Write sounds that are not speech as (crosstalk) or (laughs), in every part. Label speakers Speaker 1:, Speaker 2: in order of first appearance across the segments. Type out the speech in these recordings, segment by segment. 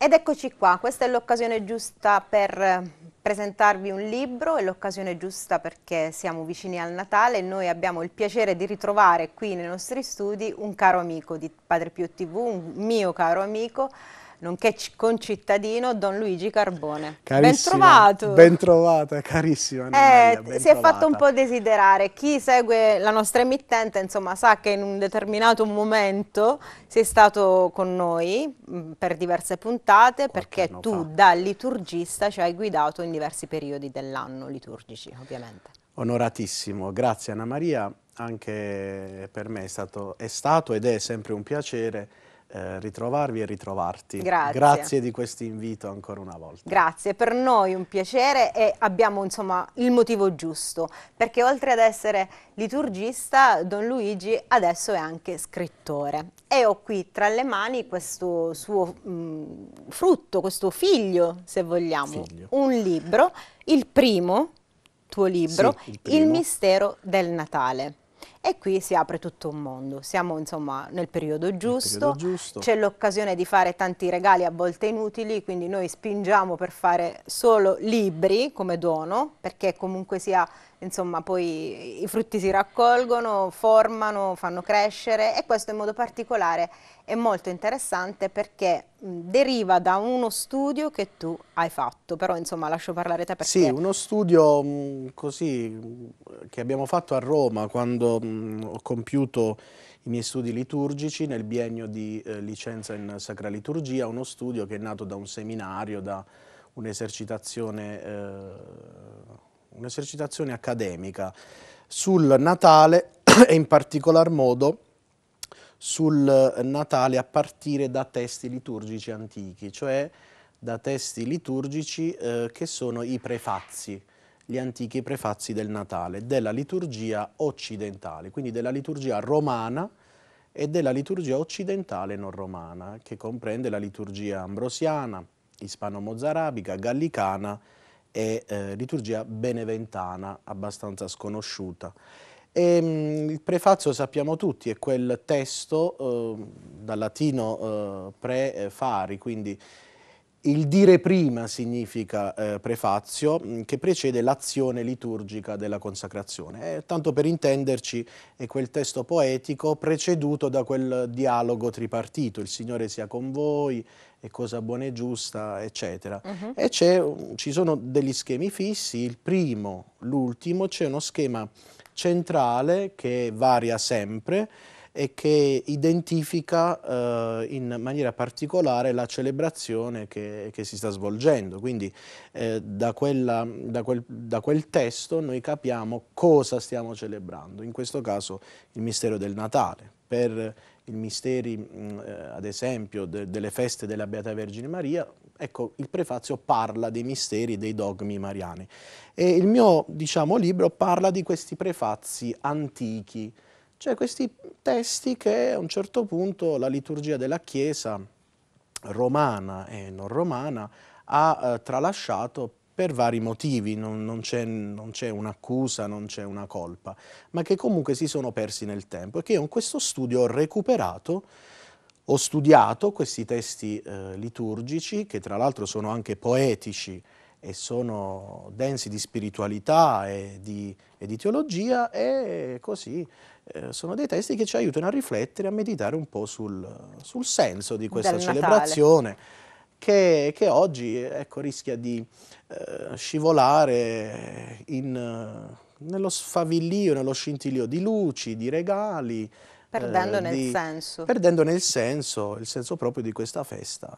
Speaker 1: Ed eccoci qua, questa è l'occasione giusta per eh, presentarvi un libro, è l'occasione giusta perché siamo vicini al Natale e noi abbiamo il piacere di ritrovare qui nei nostri studi un caro amico di Padre Pio TV, un mio caro amico, nonché concittadino Don Luigi Carbone. Carissima, ben trovato! Ben
Speaker 2: trovata, carissima. Eh, Maria, si è fatto un po'
Speaker 1: desiderare. Chi segue la nostra emittente, insomma, sa che in un determinato momento sei stato con noi mm, per diverse puntate, perché tu fa. da liturgista ci hai guidato in diversi periodi dell'anno liturgici, ovviamente.
Speaker 2: Onoratissimo, grazie Anna Maria, anche per me è stato, è stato ed è sempre un piacere eh, ritrovarvi e ritrovarti. Grazie. Grazie di questo invito ancora una volta.
Speaker 1: Grazie, per noi un piacere e abbiamo insomma il motivo giusto, perché oltre ad essere liturgista, Don Luigi adesso è anche scrittore. E ho qui tra le mani questo suo mh, mm, frutto, questo figlio, se vogliamo, figlio. un libro, il primo tuo libro, sì, il, il mistero del Natale. E qui si apre tutto un mondo. Siamo insomma nel periodo giusto, giusto. c'è l'occasione di fare tanti regali a volte inutili, quindi noi spingiamo per fare solo libri come dono, perché comunque sia insomma poi i frutti si raccolgono, formano, fanno crescere e questo in modo particolare è molto interessante perché deriva da uno studio che tu hai fatto, però insomma lascio parlare te perché... Sì, uno
Speaker 2: studio così che abbiamo fatto a Roma quando ho compiuto i miei studi liturgici nel biennio di eh, licenza in Sacra Liturgia, uno studio che è nato da un seminario, da un'esercitazione... Eh, un'esercitazione accademica sul Natale (clears throat) e in particolar modo sul Natale a partire da testi liturgici antichi, cioè da testi liturgici eh, che sono i prefazzi, gli antichi prefazzi del Natale, della liturgia occidentale, quindi della liturgia romana e della liturgia occidentale non romana, che comprende la liturgia ambrosiana, ispano-mozarabica, gallicana e eh, liturgia beneventana abbastanza sconosciuta. E, mh, mm, il prefazio sappiamo tutti, è quel testo eh, dal latino eh, prefari, quindi il dire prima significa eh, prefazio mm, che precede l'azione liturgica della consacrazione. Eh, tanto per intenderci è quel testo poetico preceduto da quel dialogo tripartito, il Signore sia con voi, è cosa buona e giusta, eccetera. Uh mhm. -huh. E ci sono degli schemi fissi, il primo, l'ultimo, c'è uno schema centrale che varia sempre, e che identifica eh, in maniera particolare la celebrazione che, che si sta svolgendo. Quindi eh, da, quella, da, quel, da, quel, testo noi capiamo cosa stiamo celebrando, in questo caso il mistero del Natale. Per i misteri, eh, ad esempio, de, delle feste della Beata Vergine Maria, ecco, il prefazio parla dei misteri, dei dogmi mariani. E il mio, diciamo, libro parla di questi prefazzi antichi, cioè questi testi che a un certo punto la liturgia della Chiesa romana e non romana ha eh, tralasciato per vari motivi, non, non c'è, un'accusa, non c'è una colpa, ma che comunque si sono persi nel tempo e che io in questo studio ho recuperato, ho studiato questi testi eh, liturgici, che tra l'altro sono anche poetici, e sono densi di spiritualità e di, e di teologia e così eh, sono dei testi che ci aiutano a riflettere, a meditare un po' sul, sul senso di questa celebrazione che, che, oggi ecco, rischia di eh, scivolare in, nello sfavillio, nello scintillio di luci, di regali.
Speaker 1: Perdendo eh, nel di, senso. Perdendo
Speaker 2: nel senso, il senso proprio di questa festa.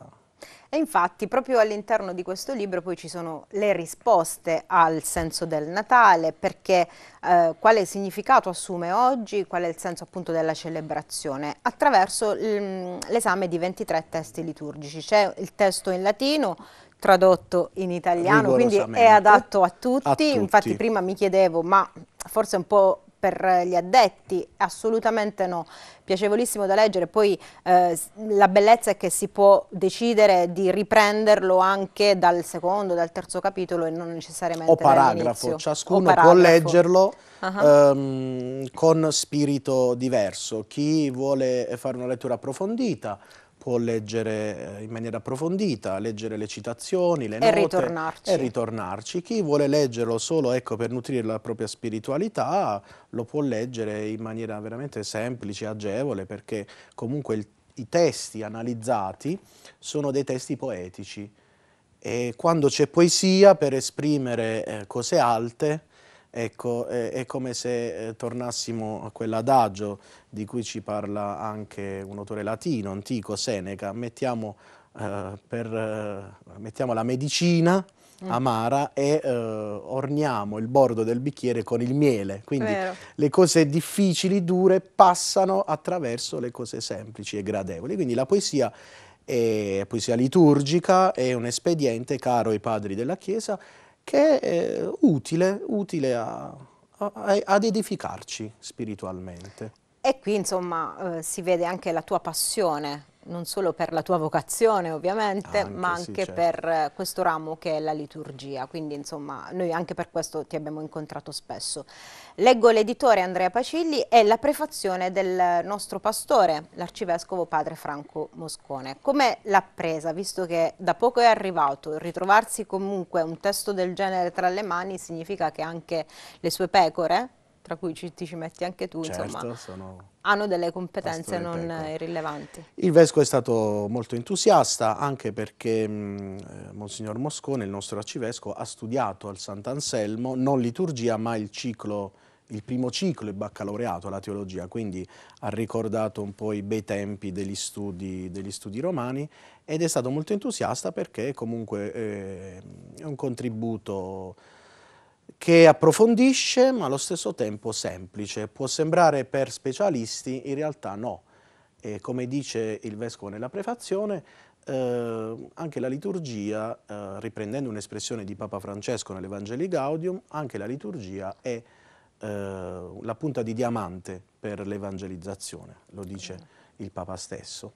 Speaker 1: E infatti proprio all'interno di questo libro poi ci sono le risposte al senso del Natale, perché eh, quale significato assume oggi, qual è il senso appunto della celebrazione, attraverso l'esame di 23 testi liturgici. C'è il testo in latino, tradotto in italiano, quindi è adatto a tutti. a tutti. Infatti prima mi chiedevo, ma forse è un po' per gli addetti, assolutamente no, piacevolissimo da leggere, poi eh, la bellezza è che si può decidere di riprenderlo anche dal secondo, dal terzo capitolo e non necessariamente o paragrafo, ciascuno o paragrafo. può leggerlo uh -huh.
Speaker 2: ehm, con spirito diverso, chi vuole fare una lettura approfondita può leggere eh, in maniera approfondita, leggere le citazioni, le note e ritornarci. e ritornarci. Chi vuole leggerlo solo ecco, per nutrire la propria spiritualità lo può leggere in maniera veramente semplice, agevole, perché comunque il, i testi analizzati sono dei testi poetici e quando c'è poesia per esprimere eh, cose alte Ecco, è come se eh, tornassimo a quell'adagio di cui ci parla anche un autore latino, antico, Seneca, mettiamo, eh, per, eh, mettiamo la medicina mm. amara e eh, orniamo il bordo del bicchiere con il miele. Quindi Vero. le cose difficili, dure, passano attraverso le cose semplici e gradevoli. Quindi la poesia, è, poesia liturgica è un espediente caro ai padri della Chiesa che è utile, utile a, a, ad edificarci spiritualmente.
Speaker 1: E qui insomma eh, si vede anche la tua passione non solo per la tua vocazione ovviamente, anche, ma anche sì, certo. per eh, questo ramo che è la liturgia, quindi insomma noi anche per questo ti abbiamo incontrato spesso. Leggo l'editore Andrea Pacilli e la prefazione del nostro pastore, l'arcivescovo padre Franco Moscone. Come l'ha presa, visto che da poco è arrivato, ritrovarsi comunque un testo del genere tra le mani significa che anche le sue pecore tra cui ci, ti ci metti anche tu, certo, insomma, sono hanno delle competenze non pecore. irrilevanti.
Speaker 2: Il Vescovo è stato molto entusiasta anche perché mh, mm, eh, Monsignor Moscone, il nostro arcivescovo, ha studiato al Sant'Anselmo non liturgia ma il ciclo il primo ciclo, il baccalaureato alla teologia, quindi ha ricordato un po' i bei tempi degli studi, degli studi romani ed è stato molto entusiasta perché comunque eh, è un contributo che approfondisce ma allo stesso tempo semplice. Può sembrare per specialisti, in realtà no. E come dice il Vescovo nella prefazione, eh, anche la liturgia, eh, riprendendo un'espressione di Papa Francesco nell'Evangelii Gaudium, anche la liturgia è eh, la punta di diamante per l'evangelizzazione, lo dice il Papa stesso.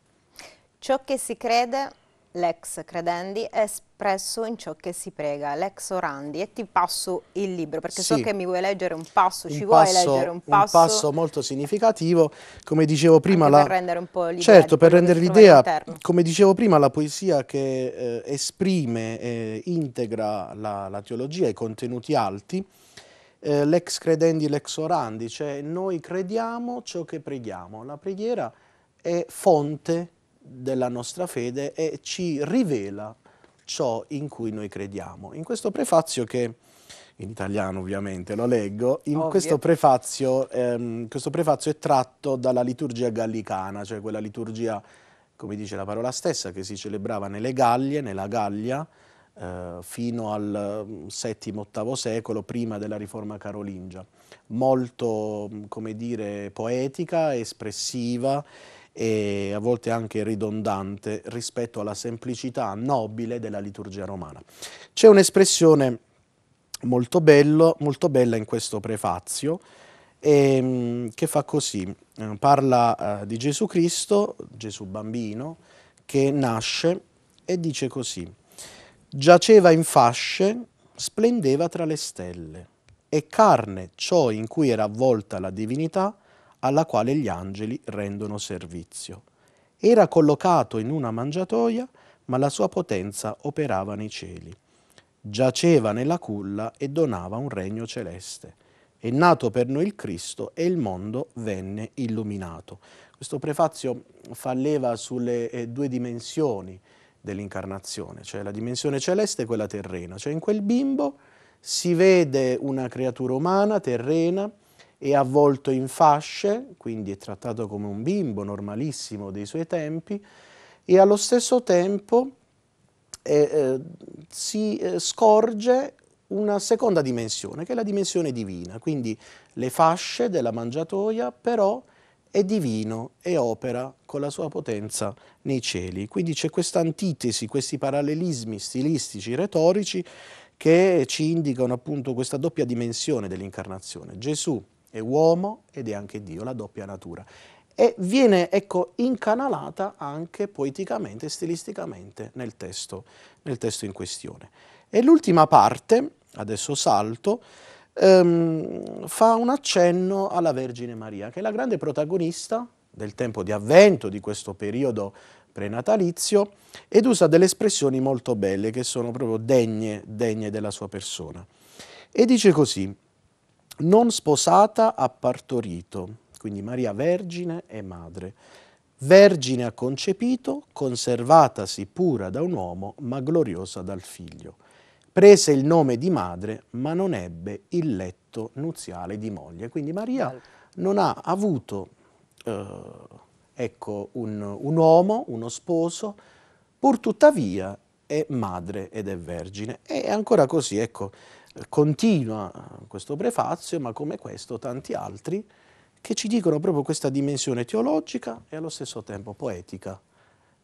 Speaker 1: Ciò che si crede L'ex credendi è espresso in ciò che si prega, l'ex orandi. E ti passo il libro, perché sì. so che mi vuoi leggere un passo, un ci passo, vuoi leggere un passo. Un passo
Speaker 2: molto significativo, come dicevo prima... La... Per
Speaker 1: rendere un po' l'idea. Certo, per
Speaker 2: rendere l'idea, come dicevo prima, la poesia che eh, esprime, eh, integra la, la teologia, i contenuti alti, eh, l'ex credendi, l'ex orandi, cioè noi crediamo ciò che preghiamo. La preghiera è fonte della nostra fede e ci rivela ciò in cui noi crediamo. In questo prefazio che in italiano ovviamente, lo leggo, in questo prefazio, ehm, questo prefazio è tratto dalla liturgia gallicana, cioè quella liturgia, come dice la parola stessa, che si celebrava nelle Gallie, nella Gallia, eh, fino al mm, VII-VIII secolo, prima della riforma carolingia. Molto, mm, come dire, poetica, espressiva e a volte anche ridondante rispetto alla semplicità nobile della liturgia romana. C'è un'espressione molto, molto, bella in questo prefazio ehm, che fa così, eh, parla eh, di Gesù Cristo, Gesù bambino, che nasce e dice così, giaceva in fasce, splendeva tra le stelle e carne ciò in cui era avvolta la divinità alla quale gli angeli rendono servizio. Era collocato in una mangiatoia, ma la sua potenza operava nei cieli. Giaceva nella culla e donava un regno celeste. È nato per noi il Cristo e il mondo venne illuminato. Questo prefazio fa leva sulle eh, due dimensioni dell'incarnazione, cioè la dimensione celeste e quella terrena. Cioè in quel bimbo si vede una creatura umana, terrena, è avvolto in fasce, quindi è trattato come un bimbo normalissimo dei suoi tempi, e allo stesso tempo eh, eh, si eh, scorge una seconda dimensione, che è la dimensione divina, quindi le fasce della mangiatoia però è divino e opera con la sua potenza nei cieli. Quindi c'è questa antitesi, questi parallelismi stilistici, retorici, che ci indicano appunto questa doppia dimensione dell'incarnazione. Gesù è uomo ed è anche Dio, la doppia natura. E viene ecco, incanalata anche poeticamente e stilisticamente nel testo, nel testo in questione. E l'ultima parte, adesso salto, ehm, fa un accenno alla Vergine Maria, che è la grande protagonista del tempo di avvento, di questo periodo prenatalizio, ed usa delle espressioni molto belle che sono proprio degne, degne della sua persona. E dice così, non sposata ha partorito, quindi Maria vergine e madre. Vergine ha concepito, conservatasi pura da un uomo, ma gloriosa dal figlio. Prese il nome di madre, ma non ebbe il letto nuziale di moglie. Quindi Maria non ha avuto eh, ecco, un, un uomo, uno sposo, pur tuttavia è madre ed è vergine. E ancora così, ecco, continua questo prefazio, ma come questo tanti altri, che ci dicono proprio questa dimensione teologica e allo stesso tempo poetica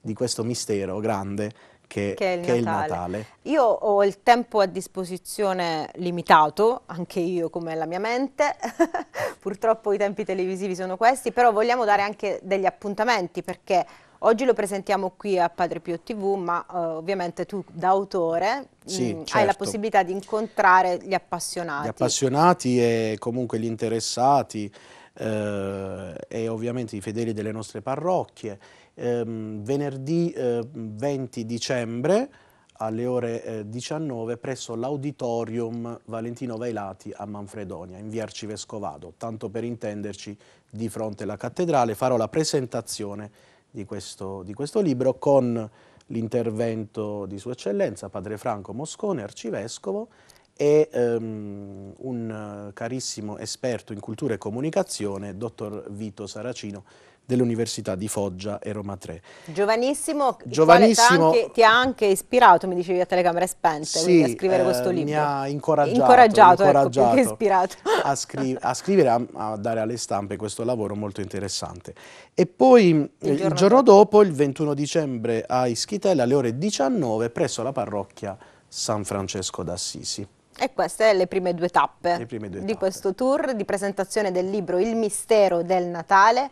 Speaker 2: di questo mistero grande che, che, è, il che è, il Natale.
Speaker 1: Io ho il tempo a disposizione limitato, anche io come la mia mente, (laughs) purtroppo i tempi televisivi sono questi, però vogliamo dare anche degli appuntamenti perché Oggi lo presentiamo qui a Padre Pio TV, ma eh, ovviamente tu da autore sì, mh, mm, certo. hai la certo. possibilità di incontrare gli appassionati. Gli
Speaker 2: appassionati e comunque gli interessati eh, e ovviamente i fedeli delle nostre parrocchie. Ehm, eh, venerdì 20 dicembre alle ore 19 eh, presso l'Auditorium Valentino Vailati a Manfredonia, in via Arcivescovado, tanto per intenderci di fronte alla cattedrale, farò la presentazione di questo, di questo libro con l'intervento di Sua Eccellenza, Padre Franco Moscone, arcivescovo, e um, un eh, carissimo esperto in cultura e comunicazione, dottor Vito Saracino, dell'Università di Foggia e Roma 3.
Speaker 1: Giovanissimo, Giovanissimo anche, ti ha anche ispirato, mi dicevi a telecamere spente, sì, a scrivere eh, questo libro. mi ha
Speaker 2: incoraggiato, incoraggiato, ecco, incoraggiato ecco, ispirato. (laughs) A, scri a scrivere, a, a, dare alle stampe questo lavoro molto interessante. E poi il, eh, il giorno, dopo, il 21 dicembre a Ischitella, alle ore 19, presso la parrocchia San Francesco d'Assisi.
Speaker 1: E queste le prime due tappe prime due di tappe. questo tour di presentazione del libro Il mistero del Natale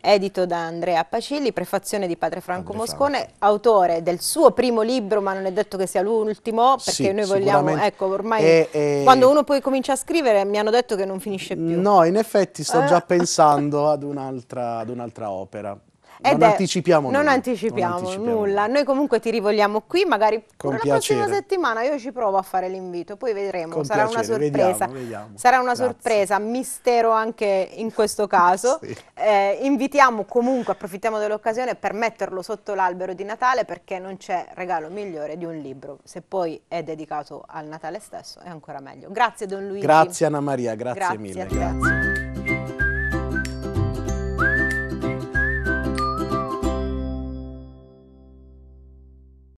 Speaker 1: edito da Andrea Pacilli, prefazione di Padre Franco Andrea Moscone, Franco. autore del suo primo libro, ma non è detto che sia l'ultimo, perché sì, noi vogliamo, ecco, ormai e, e... quando uno poi comincia a scrivere mi hanno detto che non finisce più. No, in effetti sto eh? già ah.
Speaker 2: pensando ad un'altra un opera. Ed non, è, anticipiamo non, anticipiamo non anticipiamo
Speaker 1: nulla. Noi comunque ti rivolgiamo qui, magari Con la prossima settimana io ci provo a fare l'invito, poi vedremo, Con sarà una sorpresa. Vediamo, vediamo. Sarà una Grazie. sorpresa, mistero anche in questo caso. sì. eh, invitiamo comunque, approfittiamo dell'occasione per metterlo sotto l'albero di Natale perché non c'è regalo migliore di un libro. Se poi è dedicato al Natale stesso è ancora meglio. Grazie Don Luigi. Grazie
Speaker 2: Anna Maria, grazie, grazie mille.
Speaker 1: Grazie.